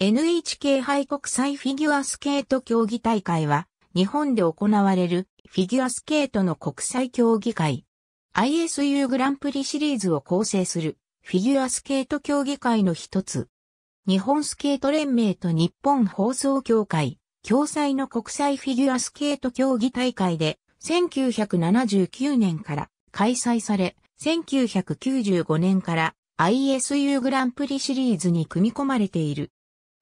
NHK 杯国際フィギュアスケート競技大会は、日本で行われるフィギュアスケートの国際競技会。ISU グランプリシリーズを構成するフィギュアスケート競技会の一つ。日本スケート連盟と日本放送協会、共催の国際フィギュアスケート競技大会で、1979年から開催され、1995年から ISU グランプリシリーズに組み込まれている。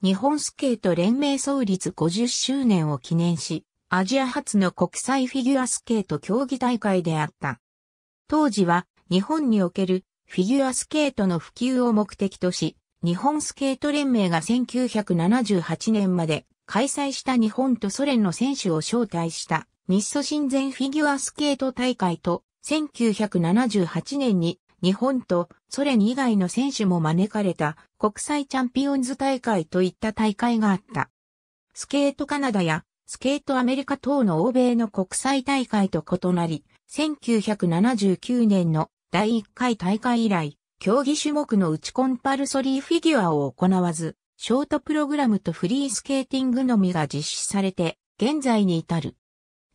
日本スケート連盟創立50周年を記念し、アジア初の国際フィギュアスケート競技大会であった。当時は日本におけるフィギュアスケートの普及を目的とし、日本スケート連盟が1978年まで開催した日本とソ連の選手を招待した日ソ親善フィギュアスケート大会と1978年に日本とソ連以外の選手も招かれた国際チャンピオンズ大会といった大会があった。スケートカナダやスケートアメリカ等の欧米の国際大会と異なり、1979年の第1回大会以来、競技種目の打ちコンパルソリーフィギュアを行わず、ショートプログラムとフリースケーティングのみが実施されて、現在に至る。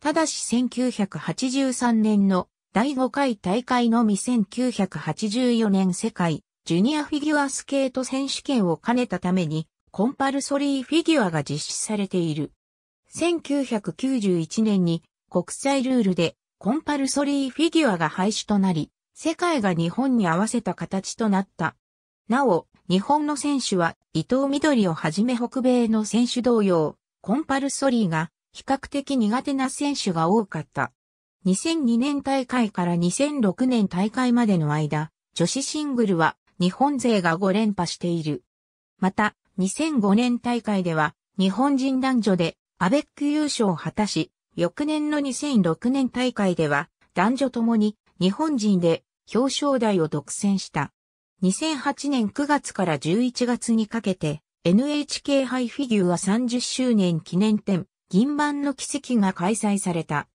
ただし1983年の第5回大会のみ1984年世界ジュニアフィギュアスケート選手権を兼ねたためにコンパルソリーフィギュアが実施されている。1991年に国際ルールでコンパルソリーフィギュアが廃止となり、世界が日本に合わせた形となった。なお、日本の選手は伊藤緑をはじめ北米の選手同様、コンパルソリーが比較的苦手な選手が多かった。2002年大会から2006年大会までの間、女子シングルは日本勢が5連覇している。また、2005年大会では日本人男女でアベック優勝を果たし、翌年の2006年大会では男女ともに日本人で表彰台を独占した。2008年9月から11月にかけて NHK 杯フィギュア30周年記念展銀盤の奇跡が開催された。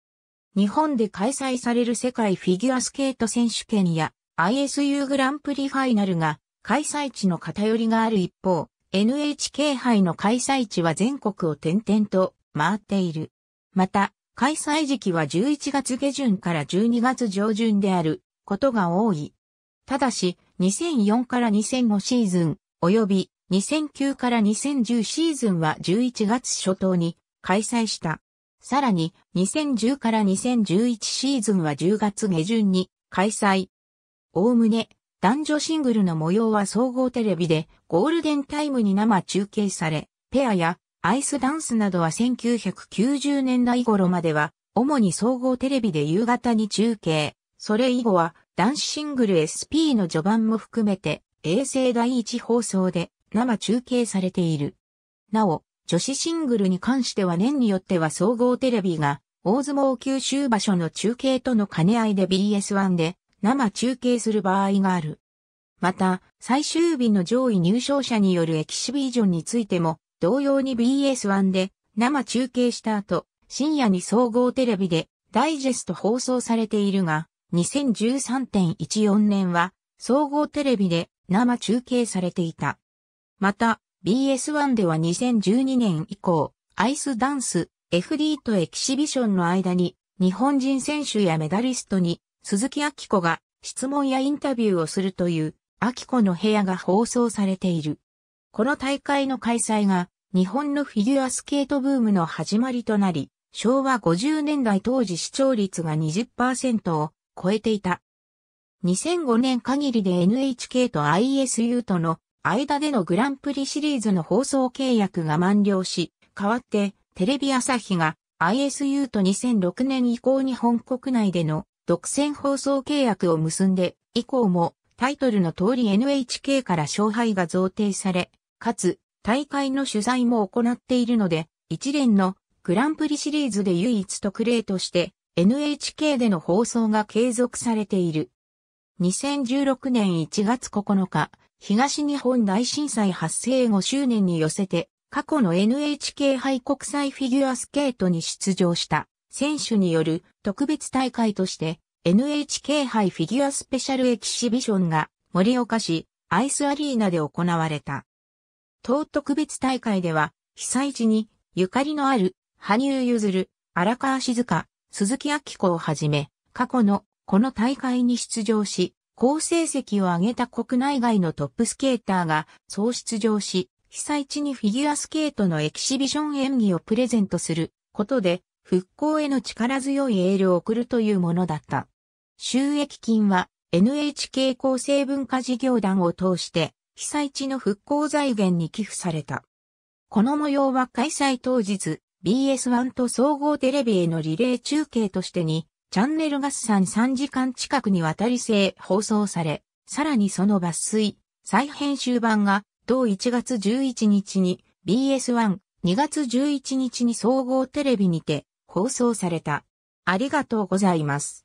日本で開催される世界フィギュアスケート選手権や ISU グランプリファイナルが開催地の偏りがある一方、NHK 杯の開催地は全国を転々と回っている。また、開催時期は11月下旬から12月上旬であることが多い。ただし、2004から2005シーズン、及び2009から2010シーズンは11月初頭に開催した。さらに、2010から2011シーズンは10月下旬に開催。おおむね、男女シングルの模様は総合テレビでゴールデンタイムに生中継され、ペアやアイスダンスなどは1990年代頃までは、主に総合テレビで夕方に中継。それ以後は男子シングル SP の序盤も含めて、衛星第一放送で生中継されている。なお、女子シングルに関しては年によっては総合テレビが大相撲九州場所の中継との兼ね合いで BS1 で生中継する場合がある。また、最終日の上位入賞者によるエキシビジョンについても、同様に BS1 で生中継した後、深夜に総合テレビでダイジェスト放送されているが、2013.14年は総合テレビで生中継されていた。また、BS1 では2012年以降、アイスダンス、FD とエキシビションの間に、日本人選手やメダリストに、鈴木明子が質問やインタビューをするという、明子の部屋が放送されている。この大会の開催が、日本のフィギュアスケートブームの始まりとなり、昭和50年代当時視聴率が20%を超えていた。2005年限りで NHK と ISU との間でのグランプリシリーズの放送契約が満了し、代わってテレビ朝日が ISU と2006年以降日本国内での独占放送契約を結んで、以降もタイトルの通り NHK から勝敗が贈呈され、かつ大会の取材も行っているので、一連のグランプリシリーズで唯一特例として NHK での放送が継続されている。2016年1月9日、東日本大震災発生5周年に寄せて、過去の NHK 杯国際フィギュアスケートに出場した選手による特別大会として NHK 杯フィギュアスペシャルエキシビションが盛岡市アイスアリーナで行われた。当特別大会では被災地にゆかりのある羽生結弦、荒川静香、鈴木明子をはじめ過去のこの大会に出場し好成績を上げた国内外のトップスケーターが総出場し、被災地にフィギュアスケートのエキシビション演技をプレゼントすることで、復興への力強いエールを送るというものだった。収益金は NHK 厚生文化事業団を通して被災地の復興財源に寄付された。この模様は開催当日 BS1 と総合テレビへのリレー中継としてにチャンネル合算3時間近くにわたり正放送され、さらにその抜粋、再編集版が同1月11日に BS1、2月11日に総合テレビにて放送された。ありがとうございます。